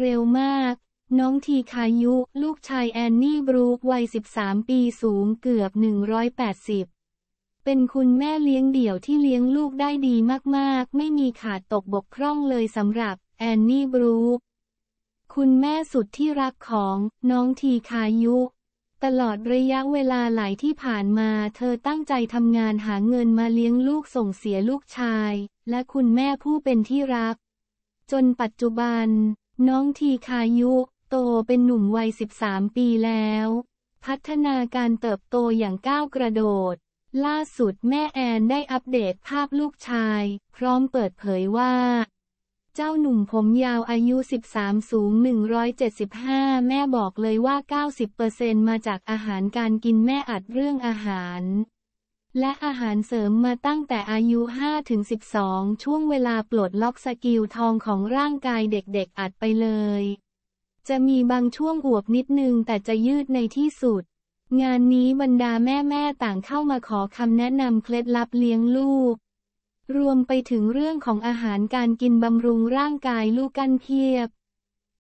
เร็วมาก น้องทีคายุ ลูกชายแอนนี่บรูควัย13 ปีสูงเกือบ 180 เป็นคุณแม่เลี้ยงเดี่ยวที่เลี้ยงลูกได้ดีมากๆ ไม่มีขาดตกบกคร่องเลยสำหรับแอนนี่บรูคคุณแม่สุดที่รักของ น้องทีคายุ ตลอดระยะเวลาหลายที่ผ่านมาเธอตั้งใจทำงานหาเงินมาเลี้ยงลูกส่งเสียลูกชาย และคุณแม่ผู้เป็นที่รัก จนปัจจุบันน้องทีคายุ โตเป็นหนุ่มวัย 13 ปีแล้ว พัฒนาการเติบโตอย่างก้าวกระโดด ล่าสุดแม่แอนได้อัปเดตภาพลูกชาย พร้อมเปิดเผยว่า เจ้าหนุ่มผมยาวอายุ 13 สูง 175 แม่บอกเลยว่า 90%มาจากอาหารการกินแม่อัดเรื่องอาหารและอาหารเสริมมาตั้งแต่อายุ5-12 ช่วงเวลาปลดล็อกสกิลทองของร่างกายเด็กๆ อัดไปเลย จะมีบางช่วงอวบนิดนึงแต่จะยืดในที่สุด งานนี้บรรดาแม่ๆต่างเข้ามาขอคำแนะนำเคล็ดลับเลี้ยงลูก รวมไปถึงเรื่องของอาหารการกินบำรุงร่างกายลูกกันเพียบ